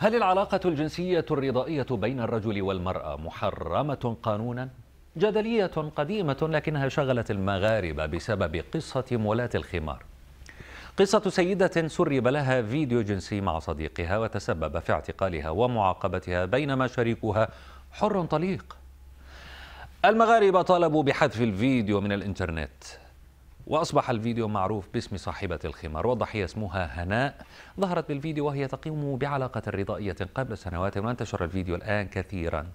هل العلاقة الجنسية الرضائية بين الرجل والمرأة محرمة قانونا؟ جدلية قديمة لكنها شغلت المغاربة بسبب قصة مولاة الخمار قصة سيدة سرب لها فيديو جنسي مع صديقها وتسبب في اعتقالها ومعاقبتها بينما شريكها حر طليق المغاربة طالبوا بحذف الفيديو من الإنترنت وأصبح الفيديو معروف باسم صاحبة الخمار والضحية اسمها هناء ظهرت بالفيديو وهي تقيم بعلاقة رضائية قبل سنوات وانتشر الفيديو الآن كثيرا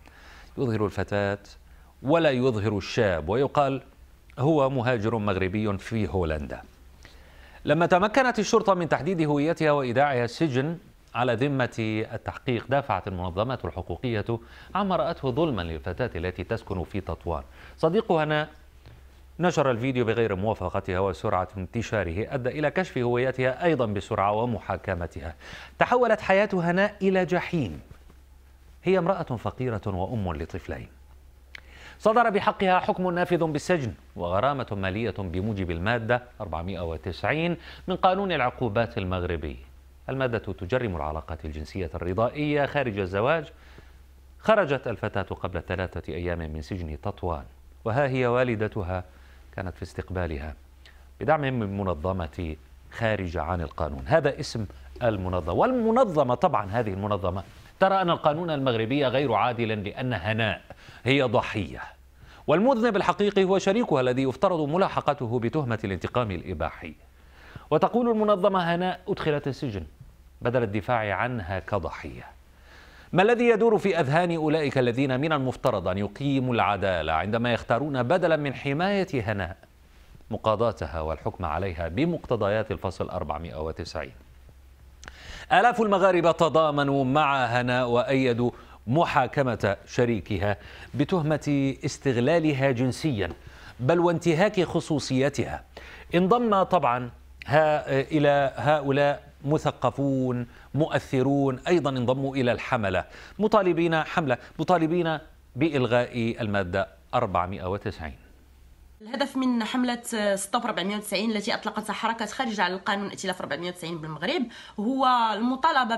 يظهر الفتاة ولا يظهر الشاب ويقال هو مهاجر مغربي في هولندا لما تمكنت الشرطة من تحديد هويتها وإيداعها السجن على ذمة التحقيق دافعت المنظمات الحقوقية عما رأته ظلما للفتاة التي تسكن في تطوان صديق هناء نشر الفيديو بغير موافقتها وسرعة انتشاره أدى إلى كشف هويتها أيضا بسرعة ومحاكمتها تحولت حياة هناء إلى جحيم هي امرأة فقيرة وأم لطفلين صدر بحقها حكم نافذ بالسجن وغرامة مالية بموجب المادة 490 من قانون العقوبات المغربي المادة تجرم العلاقات الجنسية الرضائية خارج الزواج خرجت الفتاة قبل ثلاثة أيام من سجن تطوان وها هي والدتها كانت في استقبالها بدعم من منظمة خارج عن القانون هذا اسم المنظمة والمنظمة طبعا هذه المنظمة ترى أن القانون المغربي غير عادل لأن هناء هي ضحية والمذنب الحقيقي هو شريكها الذي يفترض ملاحقته بتهمة الانتقام الإباحي وتقول المنظمة هناء أدخلت السجن بدل الدفاع عنها كضحية ما الذي يدور في أذهان أولئك الذين من المفترض أن يقيموا العدالة عندما يختارون بدلا من حماية هناء مقاضاتها والحكم عليها بمقتضيات الفصل 490 آلاف المغاربة تضامنوا مع هناء وأيدوا محاكمة شريكها بتهمة استغلالها جنسيا بل وانتهاك خصوصيتها انضم طبعا ها إلى هؤلاء مثقفون مؤثرون أيضا انضموا إلى الحملة مطالبين حملة مطالبين بإلغاء المادة 490 الهدف من حملة ستوب 490 التي أطلقتها حركة خارجة على القانون ائتلاف 490 بالمغرب هو المطالبة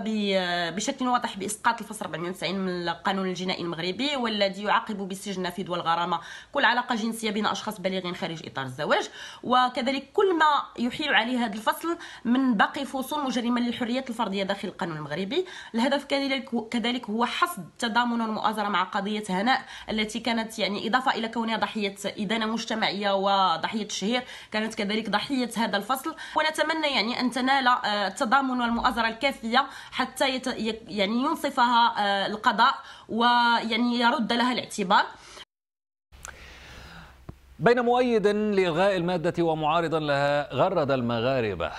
بشكل واضح بإسقاط الفصل 490 من القانون الجنائي المغربي والذي يعاقب بالسجن النافذ والغرامة كل علاقة جنسية بين أشخاص بالغين خارج إطار الزواج وكذلك كل ما يحيل عليه هذا الفصل من باقي فصول مجرمة للحريات الفردية داخل القانون المغربي الهدف كذلك هو حصد تضامن المؤازرة مع قضية هناء التي كانت يعني إضافة إلى كونها ضحية إدانة مجتمعية النسائيه وضحيه الشهير كانت كذلك ضحيه هذا الفصل ونتمنى يعني ان تنال آه، التضامن والمؤازره الكافيه حتى يت يعني ينصفها آه، القضاء ويعني يرد لها الاعتبار بين مؤيد لإلغاء المادة ومعارضا لها غرد المغاربة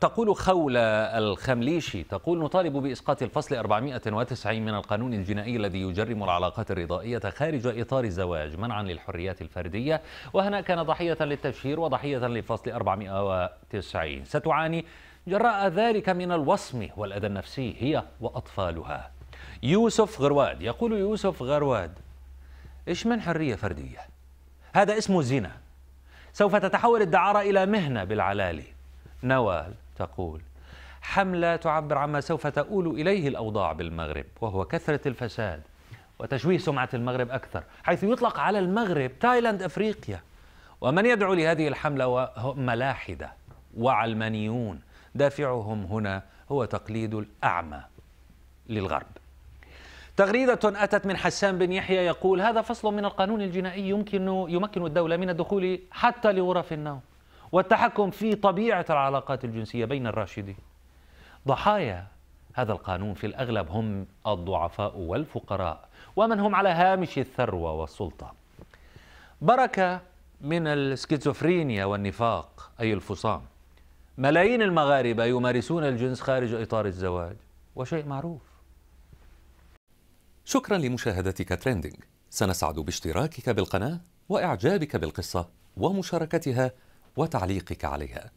تقول خولة الخمليشي تقول نطالب بإسقاط الفصل 490 من القانون الجنائي الذي يجرم العلاقات الرضائية خارج إطار الزواج منعا للحريات الفردية وهنا كان ضحية للتشهير وضحية لفصل 490 ستعاني جراء ذلك من الوصم والأذى النفسي هي وأطفالها يوسف غرواد يقول يوسف غرواد إيش من حرية فردية هذا اسمه زنا سوف تتحول الدعارة إلى مهنة بالعلالي نوال تقول حملة تعبر عما سوف تؤول إليه الأوضاع بالمغرب وهو كثرة الفساد وتشويه سمعة المغرب أكثر حيث يطلق على المغرب تايلاند أفريقيا ومن يدعو لهذه الحملة هم ملاحدة وعلمانيون دافعهم هنا هو تقليد الأعمى للغرب تغريدة أتت من حسان بن يحيى يقول هذا فصل من القانون الجنائي يمكن يمكن الدولة من الدخول حتى لغرف النوم والتحكم في طبيعة العلاقات الجنسية بين الراشدين ضحايا هذا القانون في الأغلب هم الضعفاء والفقراء ومن هم على هامش الثروة والسلطة بركة من السكيزوفرينيا والنفاق أي الفصام ملايين المغاربة يمارسون الجنس خارج إطار الزواج وشيء معروف شكرا لمشاهدتك تريندينج سنسعد باشتراكك بالقناة وإعجابك بالقصة ومشاركتها وتعليقك عليها